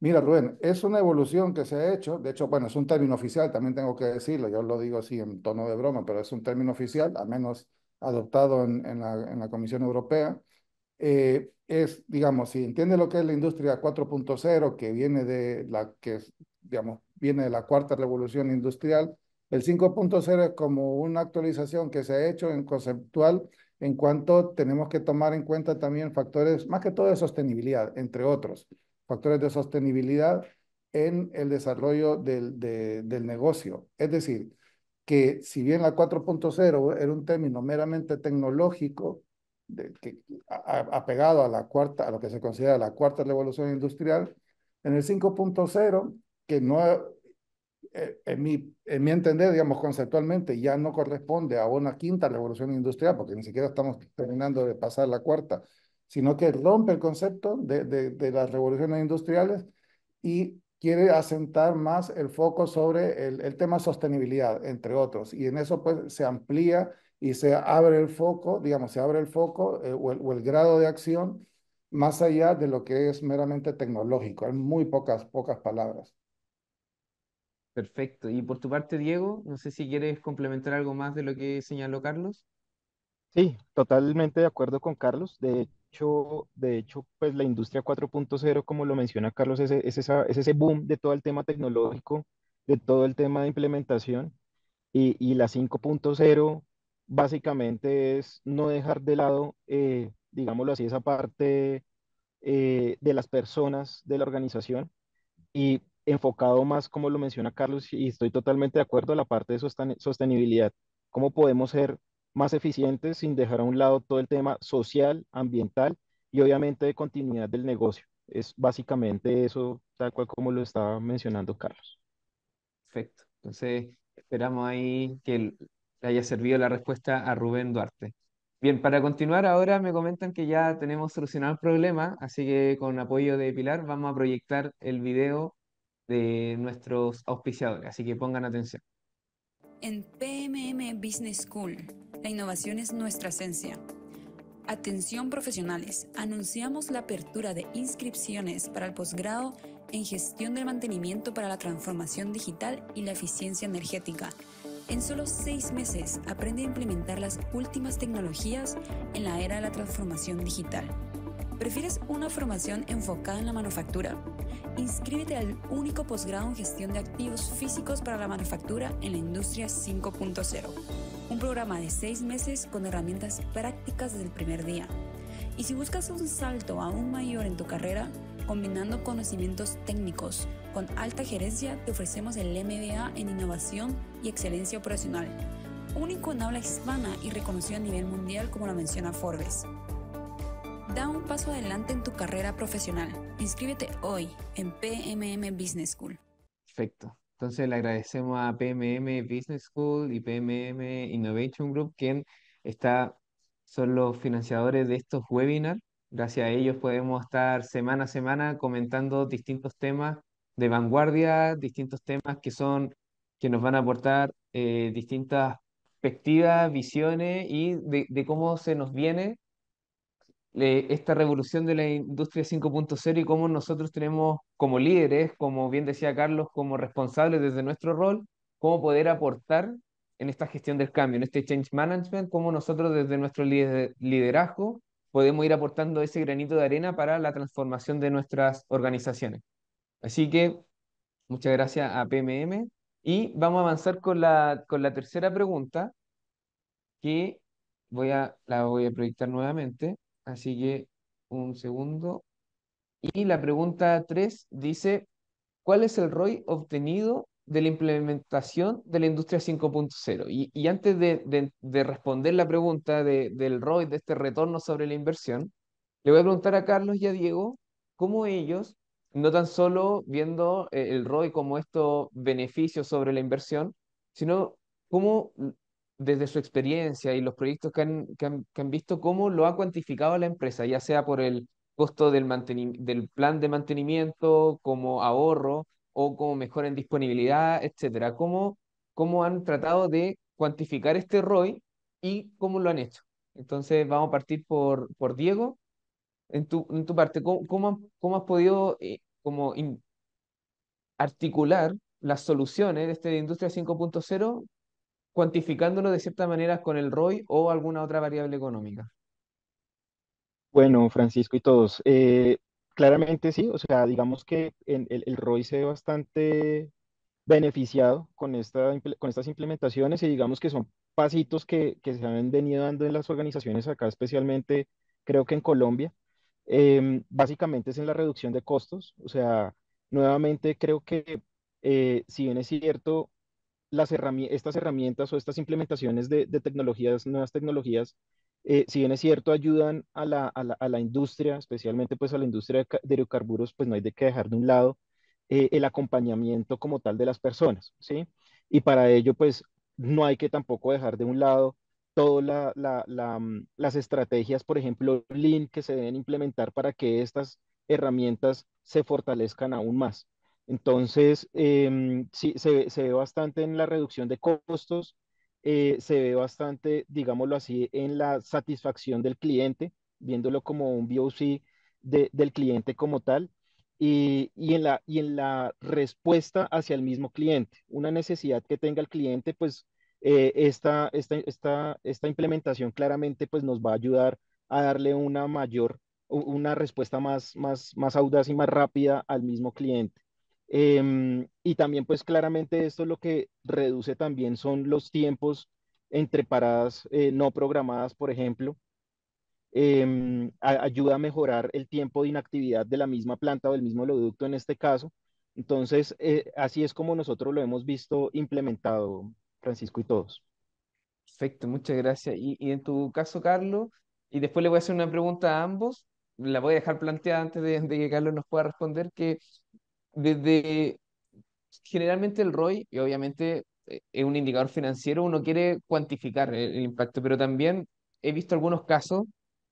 [SPEAKER 4] Mira, Rubén, es una evolución que se ha hecho, de hecho, bueno, es un término oficial, también tengo que decirlo, yo lo digo así en tono de broma, pero es un término oficial, a menos adoptado en, en, la, en la Comisión Europea eh, es, digamos, si entiende lo que es la industria 4.0, que viene de la que, digamos, viene de la cuarta revolución industrial, el 5.0 es como una actualización que se ha hecho en conceptual en cuanto tenemos que tomar en cuenta también factores, más que todo de sostenibilidad, entre otros, factores de sostenibilidad en el desarrollo del, del negocio. Es decir, que si bien la 4.0 era un término meramente tecnológico, que, apegado a, la cuarta, a lo que se considera la cuarta revolución industrial, en el 5.0, que no, eh, en mi, en mi entender, digamos, conceptualmente, ya no corresponde a una quinta revolución industrial, porque ni siquiera estamos terminando de pasar la cuarta, sino que rompe el concepto de, de, de las revoluciones industriales y quiere asentar más el foco sobre el, el tema sostenibilidad, entre otros. Y en eso pues se amplía y se abre el foco, digamos, se abre el foco eh, o, el, grado de acción más allá de lo que es meramente tecnológico, en muy pocas, pocas palabras. Perfecto. Y por tu
[SPEAKER 2] parte, Diego, no sé si quieres complementar algo más de lo que señaló Carlos.
[SPEAKER 4] Sí, totalmente
[SPEAKER 3] de acuerdo con Carlos. De hecho, de hecho pues la industria 4.0, como lo menciona Carlos, es, es, ese boom de todo el tema tecnológico, de todo el tema de implementación. Y, y la 5.0 básicamente es no dejar de lado, eh, digámoslo así, esa parte eh, de las personas de la organización y enfocado más, como lo menciona Carlos, y estoy totalmente de acuerdo, a la parte de sostenibilidad. ¿Cómo podemos ser más eficientes sin dejar a un lado todo el tema social, ambiental y obviamente de continuidad del negocio? Es básicamente eso, tal cual como lo estaba mencionando Carlos.
[SPEAKER 2] Perfecto. Entonces, esperamos ahí que le haya servido la respuesta a Rubén Duarte. Bien, para continuar ahora me comentan que ya tenemos solucionado el problema, así que con apoyo de Pilar vamos a proyectar el video de nuestros auspiciadores, así que pongan atención.
[SPEAKER 5] En PMM Business School, la innovación es nuestra esencia. Atención profesionales, anunciamos la apertura de inscripciones para el posgrado en gestión del mantenimiento para la transformación digital y la eficiencia energética en solo seis meses aprende a implementar las últimas tecnologías en la era de la transformación digital. ¿Prefieres una formación enfocada en la manufactura? Inscríbete al único posgrado en gestión de activos físicos para la manufactura en la industria 5.0. Un programa de seis meses con herramientas prácticas desde el primer día. Y si buscas un salto aún mayor en tu carrera, Combinando conocimientos técnicos con alta gerencia, te ofrecemos el MBA en Innovación y Excelencia Operacional, único en habla hispana y reconocido a nivel mundial como lo menciona Forbes. Da un paso adelante en tu carrera profesional. Inscríbete hoy en PMM Business School.
[SPEAKER 2] Perfecto. Entonces le agradecemos a PMM Business School y PMM Innovation Group, quien está, son los financiadores de estos webinars Gracias a ellos podemos estar semana a semana comentando distintos temas de vanguardia, distintos temas que son que nos van a aportar eh, distintas perspectivas, visiones y de, cómo se nos viene eh, esta revolución de la industria 5.0 y cómo nosotros tenemos como líderes, como bien decía Carlos, como responsables desde nuestro rol, cómo poder aportar en esta gestión del cambio, en este change management, cómo nosotros desde nuestro liderazgo podemos ir aportando ese granito de arena para la transformación de nuestras organizaciones. Así que muchas gracias a PMM y vamos a avanzar con la, con la tercera pregunta que voy a, la voy a proyectar nuevamente. Así que un segundo. Y la pregunta 3 dice, ¿cuál es el ROI obtenido de la implementación de la industria 5.0. Y, antes de, responder la pregunta de, del ROI, de este retorno sobre la inversión, le voy a preguntar a Carlos y a Diego cómo ellos, no tan solo viendo eh, el ROI como estos beneficios sobre la inversión, sino cómo desde su experiencia y los proyectos que han, visto, cómo lo ha cuantificado la empresa, ya sea por el costo del, del plan de mantenimiento como ahorro o como mejor en disponibilidad, etcétera. ¿Cómo, ¿Cómo han tratado de cuantificar este ROI y cómo lo han hecho? Entonces vamos a partir por, por Diego. En tu, en tu parte, ¿cómo, has podido eh, como articular las soluciones de este Industria 5.0 cuantificándolo de cierta manera con el ROI o alguna otra variable económica?
[SPEAKER 3] Bueno, Francisco y todos, eh, claramente sí, o sea, digamos que el, el, ROI se ve bastante beneficiado con, esta, con estas implementaciones y digamos que son pasitos que, se han venido dando en las organizaciones acá, especialmente creo que en Colombia. Em, básicamente es en la reducción de costos, o sea, nuevamente creo que eh, si bien es cierto, las estas herramientas o estas implementaciones de, de, tecnologías, nuevas tecnologías, eh, si bien es cierto, ayudan a la, industria, especialmente pues a la industria de hidrocarburos, pues no hay de qué dejar de un lado eh, el acompañamiento como tal de las personas, ¿sí? Y para ello, pues no hay que tampoco dejar de un lado todas mm, las estrategias, por ejemplo, Lean, que se deben implementar para que estas herramientas se fortalezcan aún más. Entonces, em, sí, se, se, ve bastante en la reducción de costos, eh, se ve bastante, digámoslo así, en la satisfacción del cliente, viéndolo como un VOC de, del cliente como tal. Y, en la, y en la respuesta hacia el mismo cliente. Una necesidad que tenga el cliente, pues eh, esta, esta, implementación claramente pues, nos va a ayudar a darle una mayor, una respuesta más, más, más audaz y más rápida al mismo cliente. Em, y también, pues claramente esto lo que reduce también son los tiempos entre paradas eh, no programadas, por ejemplo. Em, ayuda a mejorar el tiempo de inactividad de la misma planta o del mismo oleoducto en este caso. Entonces, eh, así es como nosotros lo hemos visto implementado, Francisco y todos. Perfecto, muchas gracias. Y, y en tu caso, Carlos,
[SPEAKER 2] y después le voy a hacer una pregunta a ambos, la voy a dejar planteada antes de, de que Carlos nos pueda responder, que desde generalmente el ROI, y obviamente eh, es un indicador financiero, uno quiere cuantificar el, impacto, pero también he visto algunos casos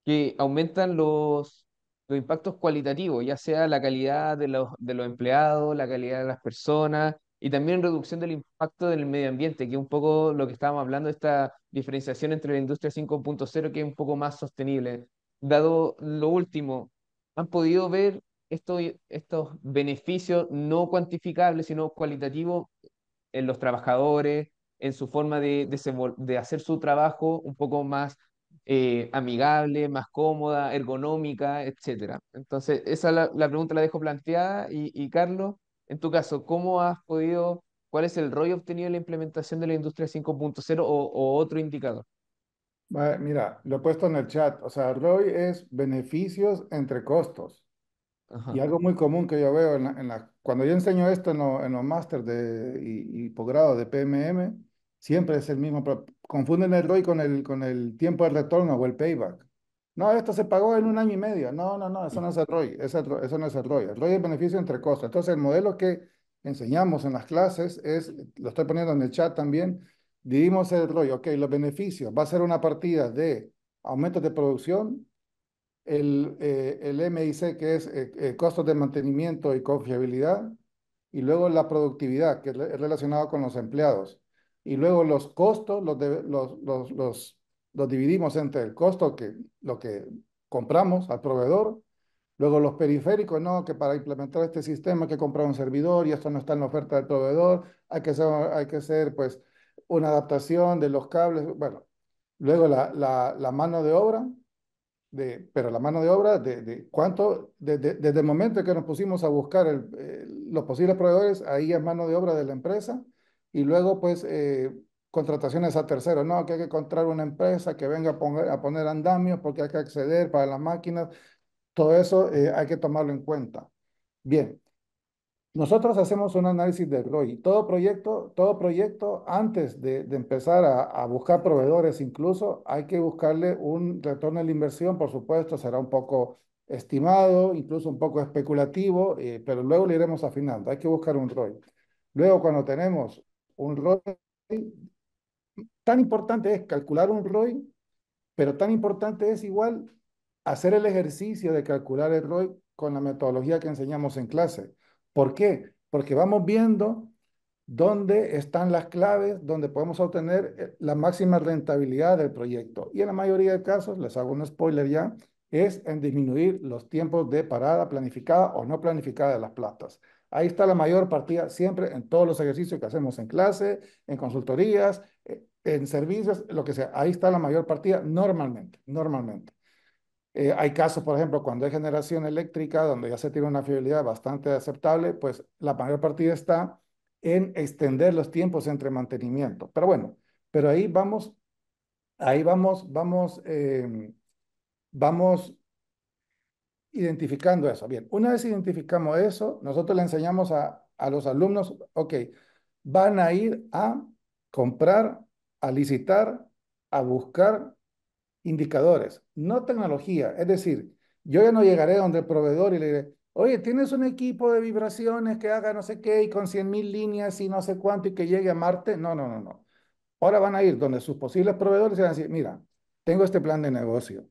[SPEAKER 2] que aumentan los, los impactos cualitativos, ya sea la calidad de los, de los empleados, la calidad de las personas y también reducción del impacto del medio ambiente, que es un poco lo que estábamos hablando, esta diferenciación entre la industria 5.0, que es un poco más sostenible. Dado lo último, ¿han podido ver estos, estos beneficios no cuantificables, sino cualitativos en los trabajadores, en su forma de, hacer su trabajo un poco más eh, amigable, más cómoda, ergonómica, etc. Entonces, esa la, pregunta la dejo planteada y, Carlos, en tu caso, ¿cómo has podido, cuál es el ROI obtenido en la implementación de la industria 5.0 o, o otro indicador?
[SPEAKER 4] Mira, lo he puesto en el chat. O sea, ROI es beneficios entre costos. Y algo muy común que yo veo en cuando yo enseño esto en, los máster y, y posgrado de PMM, siempre es el mismo. Confunden el ROI con el, con el tiempo de retorno o el payback. No, esto se pagó en un año y medio. No, no, no, eso no es el ROI. Eso, eso no es el ROI. El ROI es beneficio entre cosas. Entonces, el modelo que enseñamos en las clases es, lo estoy poniendo en el chat también, dividimos el ROI. Ok, los beneficios. Va a ser una partida de aumentos de producción, el, eh, el MIC, que es eh, eh, costos de mantenimiento y confiabilidad, y luego la productividad, que es relacionado con los empleados. Y luego los costos, los, de, los, los, los, dividimos entre el costo que lo que compramos al proveedor, luego los periféricos, no, que para implementar este sistema hay que comprar un servidor y esto no está en la oferta del proveedor, hay que hacer, hay que pues una adaptación de los cables, bueno, luego la, la mano de obra, pero la mano de obra, de, cuánto, desde el momento que nos pusimos a buscar eh, los posibles proveedores, ahí es mano de obra de la empresa, y luego pues eh, contrataciones a terceros, no, que hay que encontrar una empresa que venga a poner, a poner andamios porque hay que acceder para las máquinas, todo eso eh, hay que tomarlo en cuenta. Bien, nosotros hacemos un análisis de ROI. Todo proyecto, todo proyecto antes de, empezar a, buscar proveedores, incluso hay que buscarle un retorno a la inversión, por supuesto, será un poco estimado, incluso un poco especulativo, eh, pero luego le iremos afinando. Hay que buscar un ROI. Luego, cuando tenemos un ROI, tan importante es calcular un ROI, pero tan importante es igual hacer el ejercicio de calcular el ROI con la metodología que enseñamos en clase. ¿Por qué? Porque vamos viendo dónde están las claves dónde podemos obtener eh, la máxima rentabilidad del proyecto. Y en la mayoría de casos, les hago un spoiler ya, es en disminuir los tiempos de parada planificada o no planificada de las plantas. Ahí está la mayor partida siempre en todos los ejercicios que hacemos en clase, en consultorías, eh, en servicios, lo que sea. Ahí está la mayor partida normalmente, normalmente. Eh, hay casos, por ejemplo, cuando hay generación eléctrica, donde ya se tiene una fiabilidad bastante aceptable, pues la mayor partida está en extender los tiempos entre mantenimiento. Pero bueno, pero ahí vamos, ahí vamos, vamos, em, vamos identificando eso. Bien, una vez identificamos eso, nosotros le enseñamos a, a los alumnos, ok, van a ir a comprar, a licitar, a buscar indicadores, no tecnología. Es decir, yo ya no llegaré donde el proveedor y le diré, oye, tienes un equipo de vibraciones que haga no sé qué y con 100 mil líneas y no sé cuánto y que llegue a Marte. No, no, no, no. Ahora van a ir donde sus posibles proveedores y van a decir, mira, tengo este plan de negocio.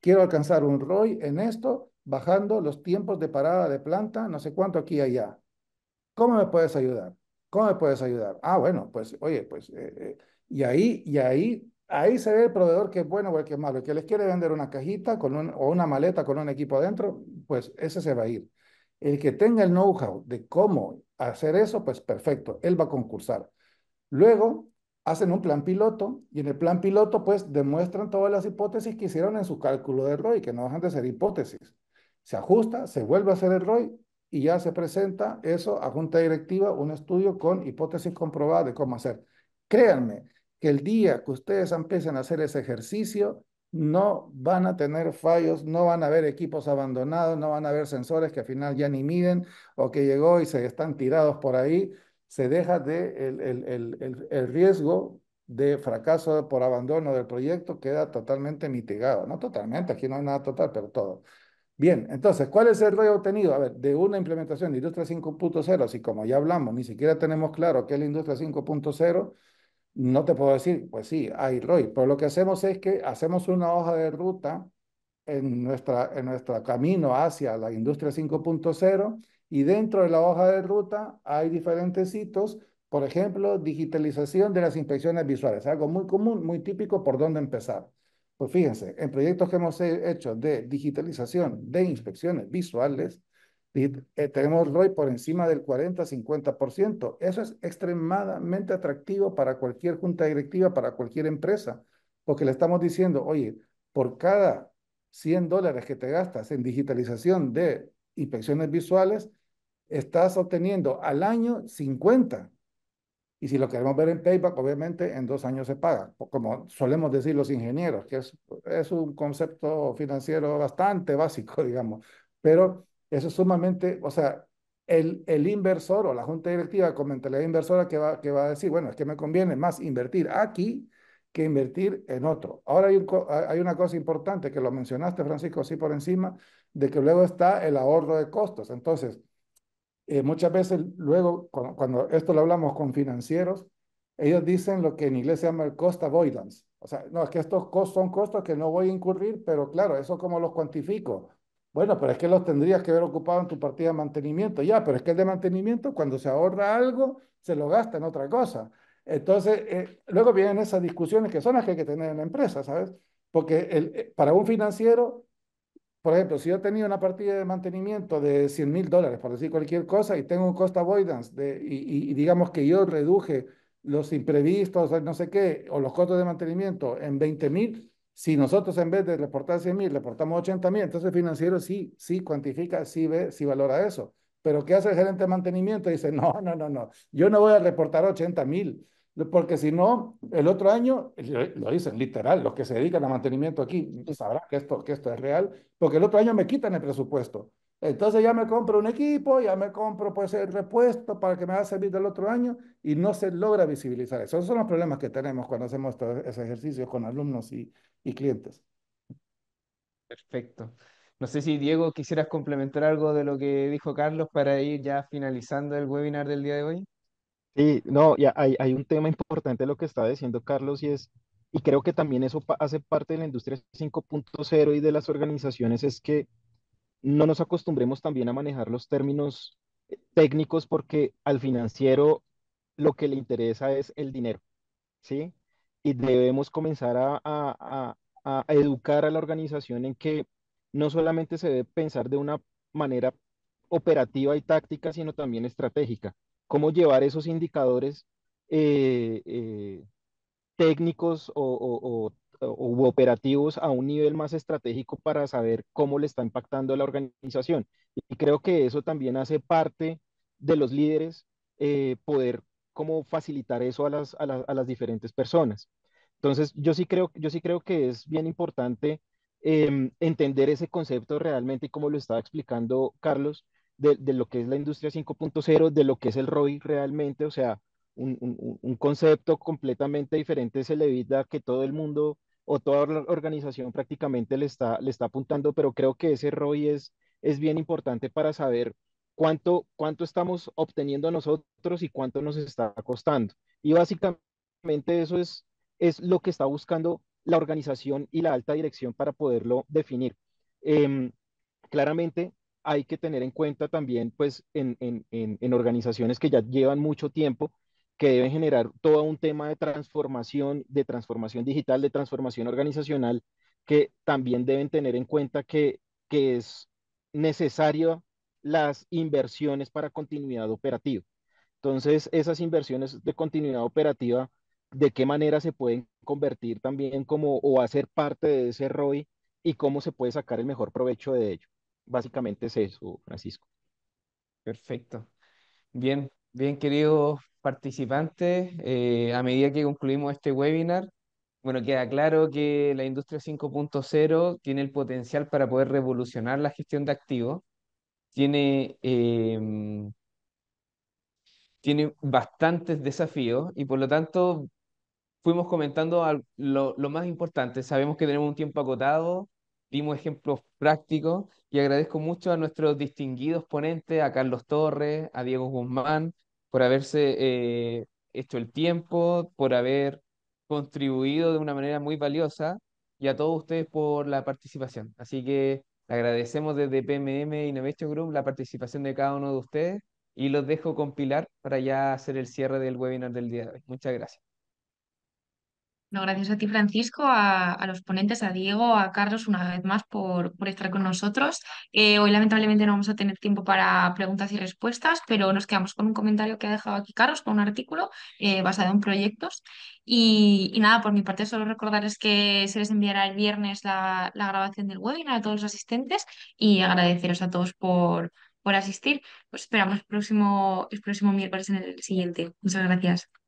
[SPEAKER 4] Quiero alcanzar un ROI en esto, bajando los tiempos de parada de planta, no sé cuánto aquí y allá. ¿Cómo me puedes ayudar? ¿Cómo me puedes ayudar? Ah, bueno, pues, oye, pues, eh, eh, y ahí, y ahí Ahí se ve el proveedor que es bueno o el que es malo. El que les quiere vender una cajita con o una maleta con un equipo adentro, pues ese se va a ir. El que tenga el know-how de cómo hacer eso, pues perfecto, él va a concursar. Luego hacen un plan piloto y en el plan piloto pues demuestran todas las hipótesis que hicieron en su cálculo de ROI, que no dejan de ser hipótesis. Se ajusta, se vuelve a hacer el ROI y ya se presenta eso a junta directiva, un estudio con hipótesis comprobada de cómo hacer. Créanme, que el día que ustedes empiecen a hacer ese ejercicio, no van a tener fallos, no van a haber equipos abandonados, no van a haber sensores que al final ya ni miden o que llegó y se están tirados por ahí. Se deja de el, riesgo de fracaso por abandono del proyecto queda totalmente mitigado. No totalmente, aquí no hay nada total, pero todo. Bien, entonces, ¿cuál es el rollo obtenido? A ver, de una implementación de Industria 5.0, si como ya hablamos, ni siquiera tenemos claro qué es la Industria 5.0, no te puedo decir, pues sí, hay Roy pero lo que hacemos es que hacemos una hoja de ruta en, nuestra, en nuestro camino hacia la industria 5.0 y dentro de la hoja de ruta hay diferentes hitos, por ejemplo, digitalización de las inspecciones visuales, algo muy común, muy típico por dónde empezar. Pues fíjense, en proyectos que hemos hecho de digitalización de inspecciones visuales, eh, tenemos ROI por encima del 40-50%. Eso es extremadamente atractivo para cualquier junta directiva, para cualquier empresa, porque le estamos diciendo, oye, por cada 100 dólares que te gastas en digitalización de inspecciones visuales, estás obteniendo al año 50. Y si lo queremos ver en payback, obviamente en dos años se paga, como solemos decir los ingenieros, que es, es un concepto financiero bastante básico, (laughs) digamos. Pero eso es sumamente, o sea, el, el, inversor o la junta directiva con mentalidad inversora que va, que va a decir, bueno, es que me conviene más invertir aquí que invertir en otro. Ahora hay, un, hay, una cosa importante que lo mencionaste, Francisco, así por encima, de que luego está el ahorro de costos. Entonces, eh, muchas veces luego, cuando, esto lo hablamos con financieros, ellos dicen lo que en inglés se llama el cost avoidance. O sea, no, es que estos costos son costos que no voy a incurrir, pero claro, eso como los cuantifico. Bueno, pero es que los tendrías que haber ocupado en tu partida de mantenimiento. Ya, pero es que el de mantenimiento, cuando se ahorra algo, se lo gasta en otra cosa. Entonces, eh, luego vienen esas discusiones que son las que hay que tener en la empresa, ¿sabes? Porque el, eh, para un financiero, por ejemplo, si yo tenía una partida de mantenimiento de 100 mil dólares, por decir cualquier cosa, y tengo un cost avoidance, de, y, y, digamos que yo reduje los imprevistos, no sé qué, o los costos de mantenimiento en 20 mil, si nosotros en vez de reportar 100 mil, reportamos 80 mil, entonces el financiero sí, sí cuantifica, sí ve, sí valora eso. Pero ¿qué hace el gerente de mantenimiento? Dice, no, no, no, no, yo no voy a reportar 80 mil, porque si no, el otro año, lo dicen literal, los que se dedican a mantenimiento aquí sabrán que esto, que esto es real, porque el otro año me quitan el presupuesto. Entonces ya me compro un equipo, ya me compro pues el repuesto para que me va a servir del otro año y no se logra visibilizar eso. Esos son los problemas que tenemos cuando hacemos todos ese ejercicio con alumnos y, y clientes.
[SPEAKER 2] Perfecto.
[SPEAKER 4] No sé si Diego quisieras
[SPEAKER 2] complementar algo de lo que
[SPEAKER 4] dijo Carlos para
[SPEAKER 2] ir ya finalizando el webinar del día de hoy.
[SPEAKER 3] Sí, no, ya hay, hay un tema importante lo que está diciendo Carlos y es, y creo que también eso hace parte de la industria 5.0 y de las organizaciones, es que no nos acostumbremos también a manejar los términos eh, técnicos porque al financiero lo que le interesa es el dinero, ¿sí? Y debemos comenzar a, educar a la organización en que no solamente se debe pensar de una manera operativa y táctica, sino también estratégica. Cómo llevar esos indicadores eh, eh, técnicos o, o, u operativos a un nivel más estratégico para saber cómo le está impactando a la organización. Y creo que eso también hace parte de los líderes eh, poder cómo facilitar eso a las, diferentes personas. Entonces, yo sí creo, yo sí creo que es bien importante em, entender ese concepto realmente como lo estaba explicando Carlos, de, lo que es la industria 5.0, de lo que es el ROI realmente, o sea, un, concepto completamente diferente se le evita que todo el mundo o toda la organización prácticamente le está, le está apuntando, pero creo que ese ROI es, es bien importante para saber cuánto, cuánto estamos obteniendo nosotros y cuánto nos está costando. Y básicamente eso es, es lo que está buscando la organización y la alta dirección para poderlo definir. Em, claramente hay que tener en cuenta también, pues, en organizaciones que ya llevan mucho tiempo, que deben generar todo un tema de transformación, de transformación digital, de transformación organizacional, que también deben tener en cuenta que, es necesario las inversiones para continuidad operativa. Entonces, esas inversiones de continuidad operativa, ¿de qué manera se pueden convertir también como o hacer parte de ese ROI y cómo se puede sacar el mejor provecho de ello? Básicamente es eso, Francisco. Perfecto.
[SPEAKER 2] Bien, bien querido participantes. Eh, a medida que concluimos este webinar, bueno, queda claro que la industria 5.0 tiene el potencial para poder revolucionar la gestión de activos. Tiene, em, tiene bastantes desafíos y por lo tanto fuimos comentando lo, lo más importante. Sabemos que tenemos un tiempo acotado, dimos ejemplos prácticos y agradezco mucho a nuestros distinguidos ponentes, a Carlos Torres, a Diego Guzmán, por haberse eh, hecho el tiempo, por haber contribuido de una manera muy valiosa y a todos ustedes por la participación. Así que agradecemos desde PMM Innovation Group la participación de cada uno de ustedes y los dejo compilar para ya hacer el cierre del webinar del día de hoy. Muchas gracias
[SPEAKER 1] gracias a ti, Francisco, a, los ponentes, a Diego, a Carlos, una vez más por, por estar con nosotros. Eh, hoy, lamentablemente, no vamos a tener tiempo para preguntas y respuestas, pero nos quedamos con un comentario que ha dejado aquí Carlos, con un artículo eh, basado en proyectos. Y, nada, por mi parte, solo recordarles que se les enviará el viernes la, la grabación del webinar a todos los asistentes y agradeceros a todos por, por asistir. Pues esperamos próximo, el próximo miércoles en el siguiente. Muchas gracias.